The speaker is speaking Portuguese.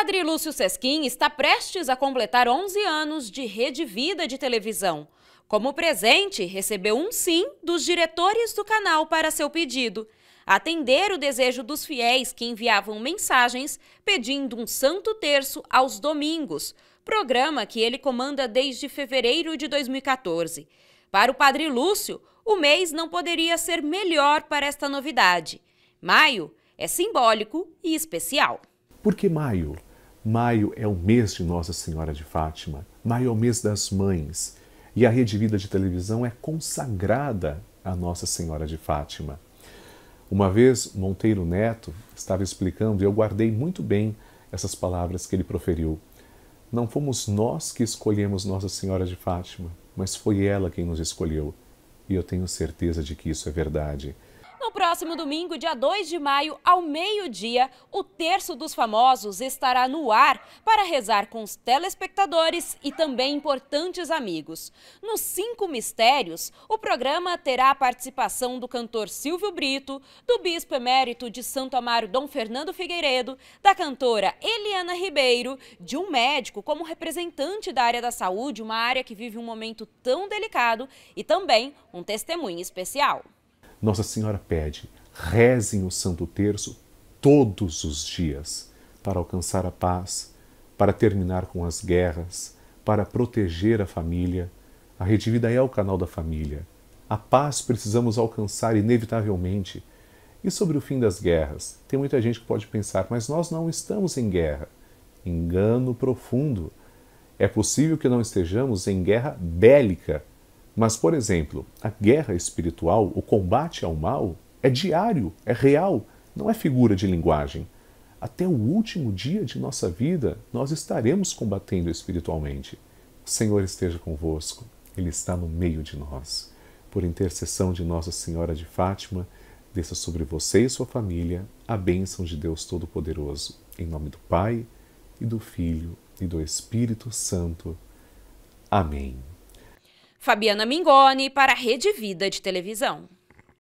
Padre Lúcio Sesquim está prestes a completar 11 anos de rede vida de televisão. Como presente, recebeu um sim dos diretores do canal para seu pedido. Atender o desejo dos fiéis que enviavam mensagens pedindo um santo terço aos domingos, programa que ele comanda desde fevereiro de 2014. Para o Padre Lúcio, o mês não poderia ser melhor para esta novidade. Maio é simbólico e especial. Por que maio? Maio é o mês de Nossa Senhora de Fátima, maio é o mês das mães, e a Rede Vida de televisão é consagrada a Nossa Senhora de Fátima. Uma vez, Monteiro Neto estava explicando e eu guardei muito bem essas palavras que ele proferiu. Não fomos nós que escolhemos Nossa Senhora de Fátima, mas foi ela quem nos escolheu. E eu tenho certeza de que isso é verdade. No próximo domingo, dia 2 de maio, ao meio-dia, o Terço dos Famosos estará no ar para rezar com os telespectadores e também importantes amigos. Nos Cinco Mistérios, o programa terá a participação do cantor Silvio Brito, do bispo emérito de Santo Amaro Dom Fernando Figueiredo, da cantora Eliana Ribeiro, de um médico como representante da área da saúde, uma área que vive um momento tão delicado, e também um testemunho especial. Nossa Senhora pede: rezem o Santo Terço todos os dias para alcançar a paz, para terminar com as guerras, para proteger a família. A Rede Vida é o canal da família. A paz precisamos alcançar inevitavelmente. E sobre o fim das guerras? Tem muita gente que pode pensar, mas nós não estamos em guerra. Engano profundo. É possível que não estejamos em guerra bélica, mas, por exemplo, a guerra espiritual, o combate ao mal, é diário, é real, não é figura de linguagem. Até o último dia de nossa vida, nós estaremos combatendo espiritualmente. O Senhor esteja convosco, Ele está no meio de nós. Por intercessão de Nossa Senhora de Fátima, desça sobre você e sua família a bênção de Deus Todo-Poderoso. Em nome do Pai, e do Filho, e do Espírito Santo. Amém. Fabiana Mingoni para a Rede Vida de Televisão.